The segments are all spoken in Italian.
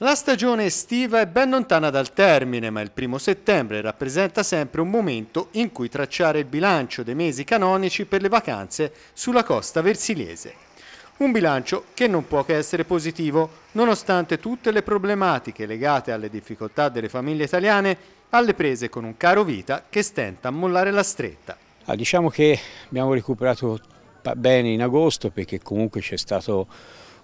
La stagione estiva è ben lontana dal termine, ma il primo settembre rappresenta sempre un momento in cui tracciare il bilancio dei mesi canonici per le vacanze sulla costa versiliese. Un bilancio che non può che essere positivo, nonostante tutte le problematiche legate alle difficoltà delle famiglie italiane, alle prese con un caro vita che stenta a mollare la stretta. Ah, diciamo che abbiamo recuperato bene in agosto perché comunque c'è stato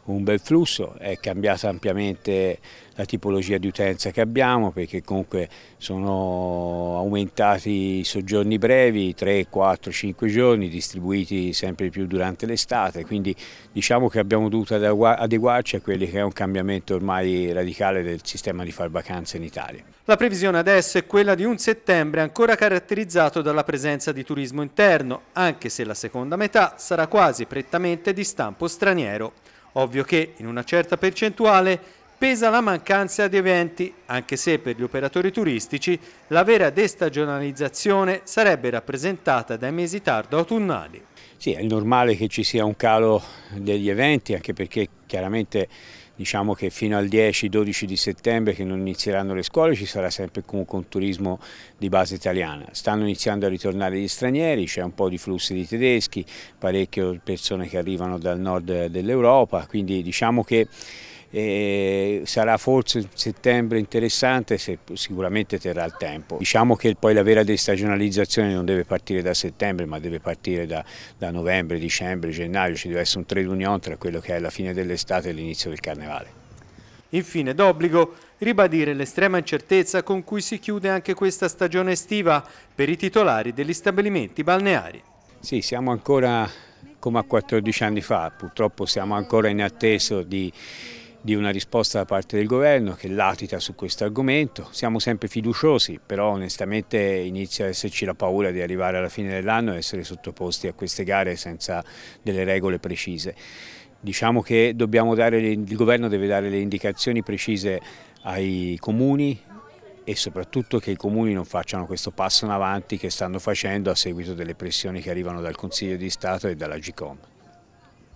un bel flusso, è cambiata ampiamente la tipologia di utenza che abbiamo perché comunque sono aumentati i soggiorni brevi, 3, 4, 5 giorni distribuiti sempre più durante l'estate, quindi diciamo che abbiamo dovuto adeguarci a quelli che è un cambiamento ormai radicale del sistema di far vacanze in Italia. La previsione adesso è quella di un settembre ancora caratterizzato dalla presenza di turismo interno, anche se la seconda metà sarà quasi prettamente di stampo straniero. Ovvio che in una certa percentuale pesa la mancanza di eventi, anche se per gli operatori turistici la vera destagionalizzazione sarebbe rappresentata dai mesi tardo autunnali. Sì, è normale che ci sia un calo degli eventi, anche perché Chiaramente diciamo che fino al 10-12 di settembre che non inizieranno le scuole ci sarà sempre comunque un turismo di base italiana. Stanno iniziando a ritornare gli stranieri, c'è un po' di flussi di tedeschi, parecchie persone che arrivano dal nord dell'Europa, quindi diciamo che e sarà forse settembre interessante se sicuramente terrà il tempo. Diciamo che poi la vera destagionalizzazione non deve partire da settembre ma deve partire da, da novembre, dicembre, gennaio, ci deve essere un trade union tra quello che è la fine dell'estate e l'inizio del carnevale. Infine, d'obbligo, ribadire l'estrema incertezza con cui si chiude anche questa stagione estiva per i titolari degli stabilimenti balneari. Sì, siamo ancora come a 14 anni fa, purtroppo siamo ancora in attesa di di una risposta da parte del governo che latita su questo argomento. Siamo sempre fiduciosi, però onestamente inizia a esserci la paura di arrivare alla fine dell'anno e essere sottoposti a queste gare senza delle regole precise. Diciamo che dare, il governo deve dare le indicazioni precise ai comuni, e soprattutto che i comuni non facciano questo passo in avanti che stanno facendo a seguito delle pressioni che arrivano dal Consiglio di Stato e dalla GCOM.